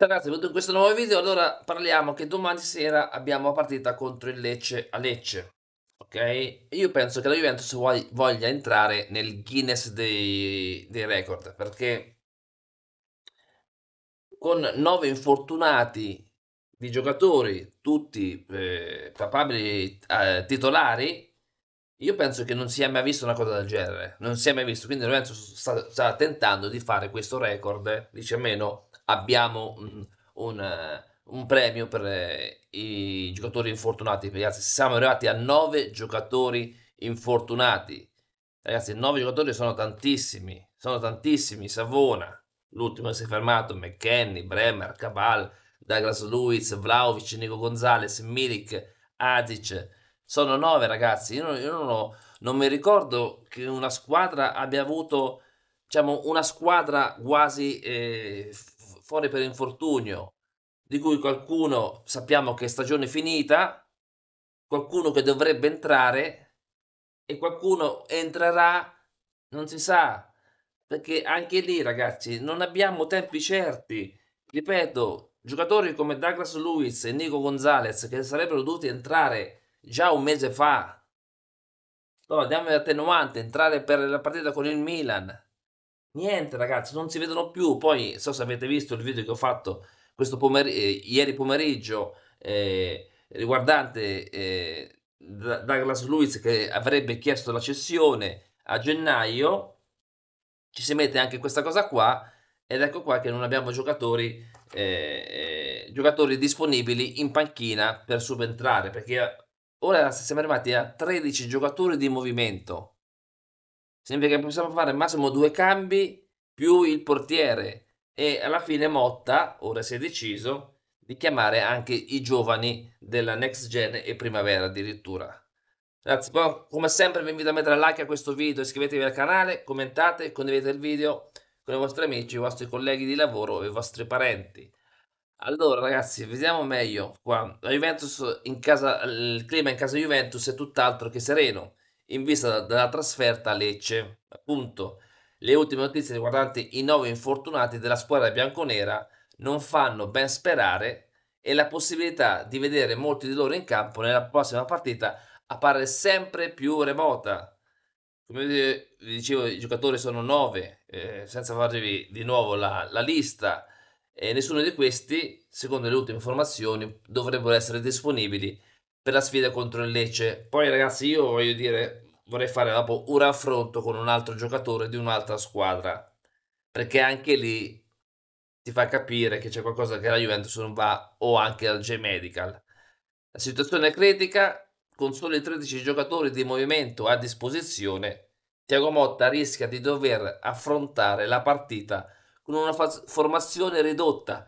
Ragazzi, benvenuti in questo nuovo video. Allora, parliamo che domani sera abbiamo la partita contro il Lecce a Lecce. Ok? Io penso che la Juventus voglia entrare nel Guinness dei, dei record, perché con nove infortunati di giocatori, tutti eh, papabili eh, titolari, io penso che non si sia mai visto una cosa del genere. Non si è mai visto. Quindi la Juventus sta, sta tentando di fare questo record, dice almeno abbiamo un, un, un premio per eh, i giocatori infortunati. Ragazzi, siamo arrivati a 9 giocatori infortunati. Ragazzi, 9 giocatori sono tantissimi, sono tantissimi. Savona, l'ultimo che si è fermato, McKenny, Bremer, Cabal, Douglas Luiz, Vlaovic, Nico Gonzalez, Milik, Adic. Sono 9 ragazzi. Io, non, io non, ho, non mi ricordo che una squadra abbia avuto diciamo, una squadra quasi eh, fuori per infortunio, di cui qualcuno sappiamo che è stagione finita, qualcuno che dovrebbe entrare e qualcuno entrerà, non si sa, perché anche lì ragazzi non abbiamo tempi certi. Ripeto, giocatori come Douglas Lewis e Nico Gonzalez che sarebbero dovuti entrare già un mese fa. No, andiamo in attenuante, entrare per la partita con il Milan Niente ragazzi, non si vedono più. Poi, so se avete visto il video che ho fatto pomer eh, ieri pomeriggio eh, riguardante eh, Douglas Lewis che avrebbe chiesto la cessione a gennaio, ci si mette anche questa cosa qua ed ecco qua che non abbiamo giocatori, eh, eh, giocatori disponibili in panchina per subentrare perché ora siamo arrivati a 13 giocatori di movimento Significa che possiamo fare massimo due cambi più il portiere e alla fine Motta, ora si è deciso, di chiamare anche i giovani della next gen e primavera addirittura. Ragazzi, come sempre vi invito a mettere like a questo video, iscrivetevi al canale, commentate, condividete il video con i vostri amici, i vostri colleghi di lavoro e i vostri parenti. Allora ragazzi, vediamo meglio qua. La Juventus in casa, il clima in casa Juventus è tutt'altro che sereno in vista della trasferta a Lecce. Appunto, le ultime notizie riguardanti i nove infortunati della squadra bianconera non fanno ben sperare e la possibilità di vedere molti di loro in campo nella prossima partita appare sempre più remota. Come vi dicevo, i giocatori sono nove, eh, senza farvi di nuovo la, la lista, e nessuno di questi, secondo le ultime informazioni, dovrebbero essere disponibili per la sfida contro il Lecce. Poi ragazzi io voglio dire, vorrei fare dopo un raffronto con un altro giocatore di un'altra squadra, perché anche lì ti fa capire che c'è qualcosa che la Juventus non va o anche al G-Medical. La situazione è critica, con solo i 13 giocatori di movimento a disposizione, Tiago Motta rischia di dover affrontare la partita con una formazione ridotta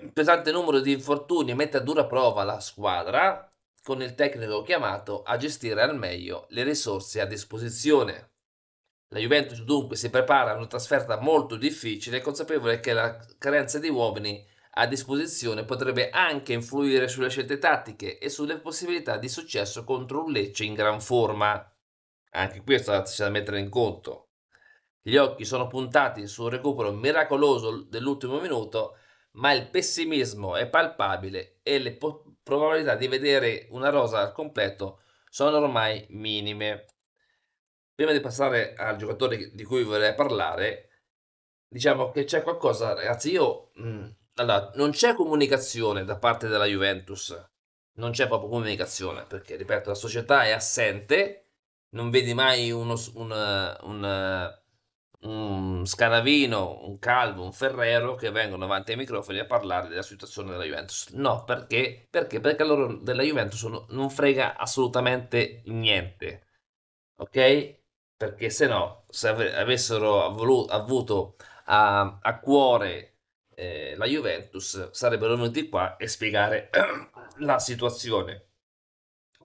un pesante numero di infortuni mette a dura prova la squadra, con il tecnico chiamato a gestire al meglio le risorse a disposizione. La Juventus dunque si prepara a una trasferta molto difficile, consapevole che la carenza di uomini a disposizione potrebbe anche influire sulle scelte tattiche e sulle possibilità di successo contro un Lecce in gran forma. Anche questo c'è da mettere in conto. Gli occhi sono puntati sul recupero miracoloso dell'ultimo minuto ma il pessimismo è palpabile e le po- probabilità di vedere una rosa al completo sono ormai minime. Prima di passare al giocatore di cui vorrei parlare, diciamo che c'è qualcosa, ragazzi, io mh, mm, allora, non c'è comunicazione da parte della Juventus, non c'è proprio comunicazione, perché ripeto, la società è assente, non vedi mai uno, un, un un Scaravino, un Calvo, un Ferrero che vengono avanti ai microfoni a parlare della situazione della Juventus. No, perché? Perché, perché loro della Juventus non frega assolutamente niente. Ok? Perché se no, se av- avessero avvolu- avuto a, a cuore eh, la Juventus, sarebbero venuti qua e spiegare la situazione.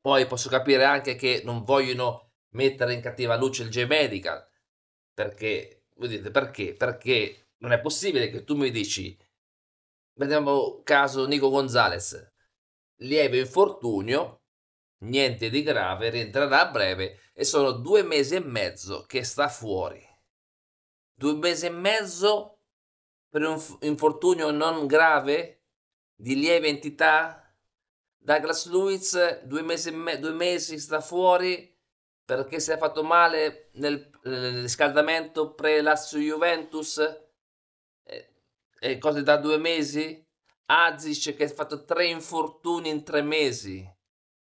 Poi posso capire anche che non vogliono mettere in cattiva luce il G-Medical perché, voi dite perché? Perché non è possibile che tu mi dici, prendiamo caso Nico Gonzalez, lieve infortunio, niente di grave, rientrerà a breve e sono due mesi e mezzo che sta fuori. Due mesi e mezzo per un infortunio non grave, di lieve entità? Douglas Lewis due mesi, e me- due mesi sta fuori perché si è fatto male nel, eh, nel riscaldamento pre-Lazio Juventus e, eh, e, eh, cose da due mesi. Azic che ha fatto tre infortuni in tre mesi.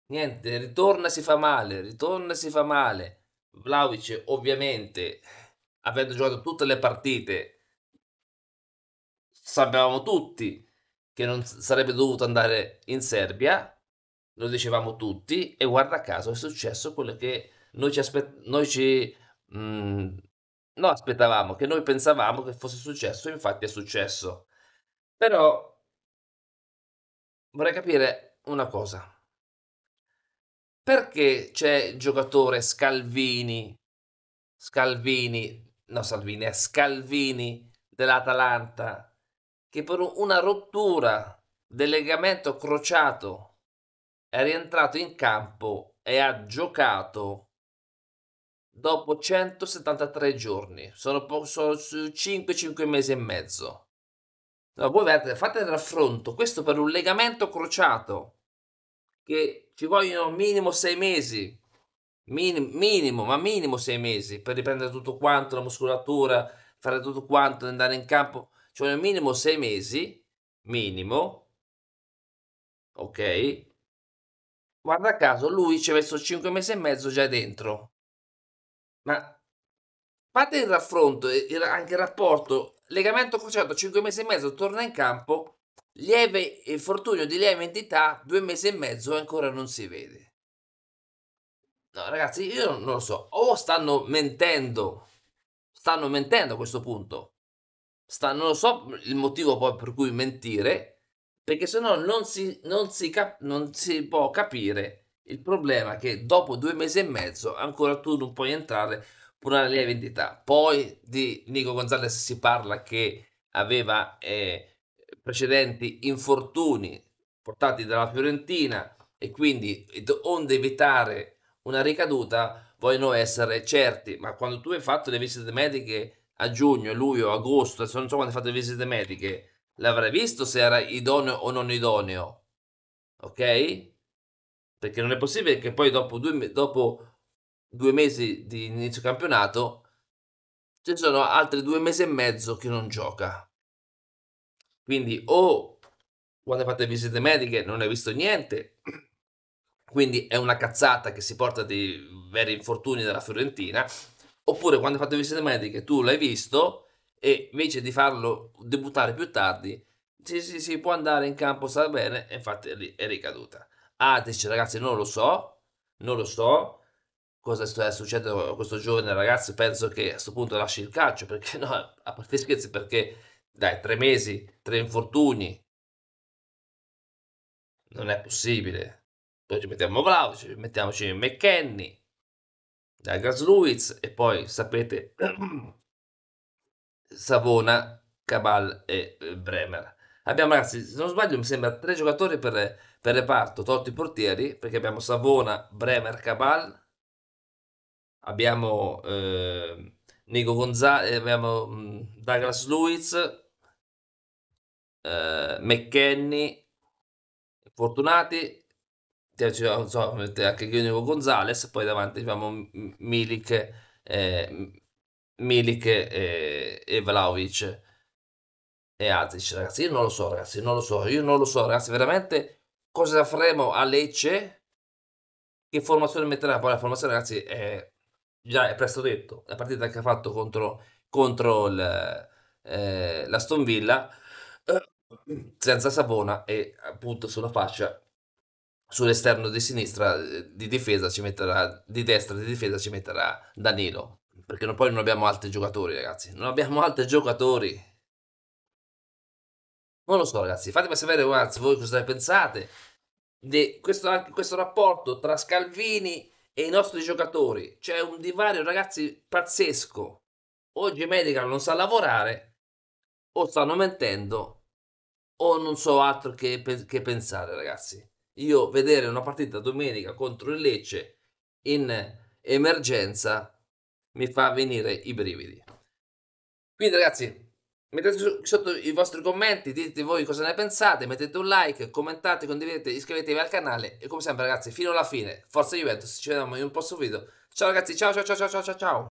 Niente, ritorna si fa male, ritorna si fa male. Vlaovic ovviamente, avendo giocato tutte le partite, sapevamo tutti che non sarebbe dovuto andare in Serbia, lo dicevamo tutti, e guarda caso è successo quello che noi ci, aspe- noi ci mh, mm, no, aspettavamo, che noi pensavamo che fosse successo, infatti è successo. Però vorrei capire una cosa. Perché c'è il giocatore Scalvini, Scalvini, no Salvini, è Scalvini dell'Atalanta, che per una rottura del legamento crociato è rientrato in campo e ha giocato dopo 173 giorni. Sono, po- sono su 5-5 mesi e mezzo. No, voi vedete, fate il raffronto. Questo per un legamento crociato che ci vogliono minimo 6 mesi. Minim- minimo, ma minimo 6 mesi per riprendere tutto quanto, la muscolatura, fare tutto quanto, andare in campo. Ci vogliono minimo 6 mesi. Minimo. Ok. Guarda caso, lui ci ha messo 5 mesi e mezzo già dentro ma fate il raffronto e anche il rapporto legamento crociato 5 mesi e mezzo torna in campo lieve infortunio di lieve entità 2 mesi e mezzo ancora non si vede no ragazzi io non lo so o stanno mentendo stanno mentendo a questo punto Sta, non lo so il motivo poi per cui mentire perché se no non si, non si, cap- non si può capire il problema è che dopo due mesi e mezzo ancora tu non puoi entrare per una lieve entità. Poi di Nico Gonzalez si parla che aveva eh, precedenti infortuni portati dalla Fiorentina e quindi onde evitare una ricaduta vogliono essere certi, ma quando tu hai fatto le visite mediche a giugno, luglio, agosto, se non so quando hai fatto le visite mediche, l'avrai visto se era idoneo o non idoneo, ok? perché non è possibile che poi dopo due, dopo due mesi di inizio campionato ci sono altri due mesi e mezzo che non gioca. Quindi o quando fate visite mediche non hai visto niente, quindi è una cazzata che si porta dei veri infortuni dalla Fiorentina, oppure quando fate visite mediche tu l'hai visto e invece di farlo debuttare più tardi si, si, si può andare in campo, sta bene, e infatti è ricaduta. Ah, dice ragazzi, non lo so, non lo so cosa sta succedendo questo giorno, ragazzi. Penso che a questo punto lasci il calcio perché no, a parte scherzi, perché dai, tre mesi, tre infortuni, non è possibile. Poi ci mettiamo Vlaovic, mettiamoci McKenny, Douglas Gasluiz e poi sapete Savona, Cabal e Bremer. Abbiamo ragazzi, se non sbaglio, mi sembra tre giocatori per, per reparto, tolti i portieri, perché abbiamo Savona, Bremer, Cabal, abbiamo ehm, eh, Nico Gonzalez, abbiamo mh, mm, Douglas Luiz, eh, McKenny, Fortunati, diciamo, anche Nico Gonzalez, poi davanti abbiamo Milik, eh, Milik eh, e, e Vlaovic e altre. Dice ragazzi, io non lo so, ragazzi, non lo so, io non lo so, ragazzi, veramente cosa faremo a Lecce? Che formazione metterà? Poi la formazione, ragazzi, è già è presto detto. La partita che ha fatto contro, contro il, eh, la Stone Villa eh, senza Savona e appunto sulla fascia sull'esterno di sinistra eh, di difesa ci metterà di destra di difesa ci metterà Danilo perché poi non abbiamo altri giocatori ragazzi non abbiamo altri giocatori non lo so, ragazzi. Fatemi sapere anzi, voi cosa ne pensate di questo, questo rapporto tra Scalvini e i nostri giocatori. C'è un divario, ragazzi, pazzesco. Oggi Medical non sa lavorare, o stanno mentendo, o non so altro che, che pensare, ragazzi. Io vedere una partita domenica contro il Lecce in emergenza mi fa venire i brividi. Quindi, ragazzi, Mettete sotto i vostri commenti, dite voi cosa ne pensate, mettete un like, commentate, condividete, iscrivetevi al canale e come sempre ragazzi fino alla fine, forza Juventus, ci vediamo in un prossimo video. Ciao ragazzi, ciao ciao ciao ciao ciao ciao!